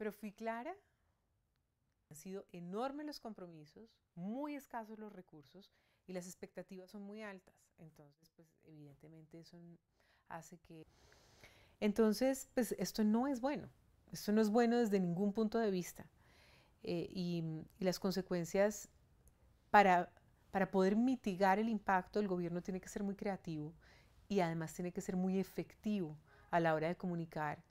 Pero fui clara, han sido enormes los compromisos, muy escasos los recursos y las expectativas son muy altas. Entonces, pues evidentemente eso hace que... Entonces, pues esto no es bueno, esto no es bueno desde ningún punto de vista. Eh, y, las consecuencias para, para poder mitigar el impacto, el gobierno tiene que ser muy creativo y además tiene que ser muy efectivo a la hora de comunicar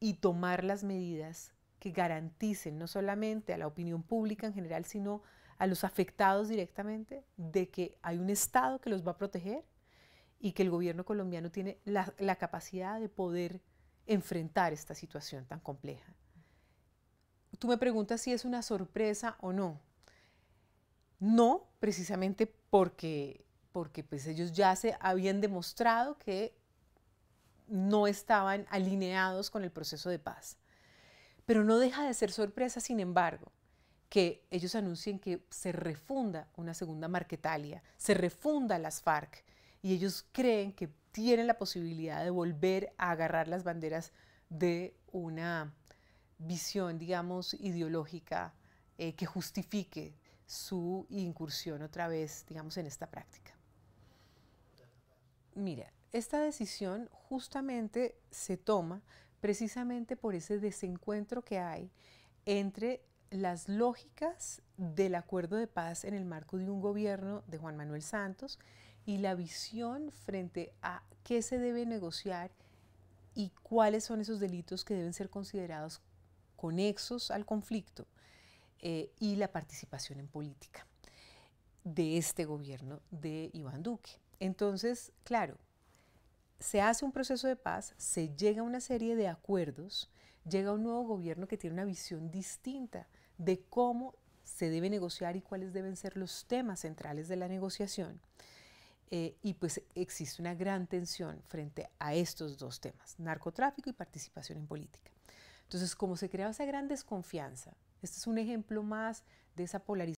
y tomar las medidas que garanticen no solamente a la opinión pública en general, sino a los afectados directamente de que hay un Estado que los va a proteger y que el gobierno colombiano tiene la, capacidad de poder enfrentar esta situación tan compleja. Tú me preguntas si es una sorpresa o no. No, precisamente porque, porque pues ellos ya se habían demostrado que no estaban alineados con el proceso de paz. Pero no deja de ser sorpresa, sin embargo, que ellos anuncien que se refunda una segunda Marquetalia, se refunda las FARC y ellos creen que tienen la posibilidad de volver a agarrar las banderas de una visión, digamos, ideológica eh, que justifique su incursión otra vez, digamos, en esta práctica. Mira, esta decisión justamente se toma precisamente por ese desencuentro que hay entre las lógicas del acuerdo de paz en el marco de un gobierno de Juan Manuel Santos y la visión frente a qué se debe negociar y cuáles son esos delitos que deben ser considerados conexos al conflicto eh, y la participación en política de este gobierno de Iván Duque. Entonces, claro, se hace un proceso de paz, se llega a una serie de acuerdos, llega un nuevo gobierno que tiene una visión distinta de cómo se debe negociar y cuáles deben ser los temas centrales de la negociación. Eh, y pues existe una gran tensión frente a estos dos temas, narcotráfico y participación en política. Entonces, como se crea esa gran desconfianza, este es un ejemplo más de esa polarización.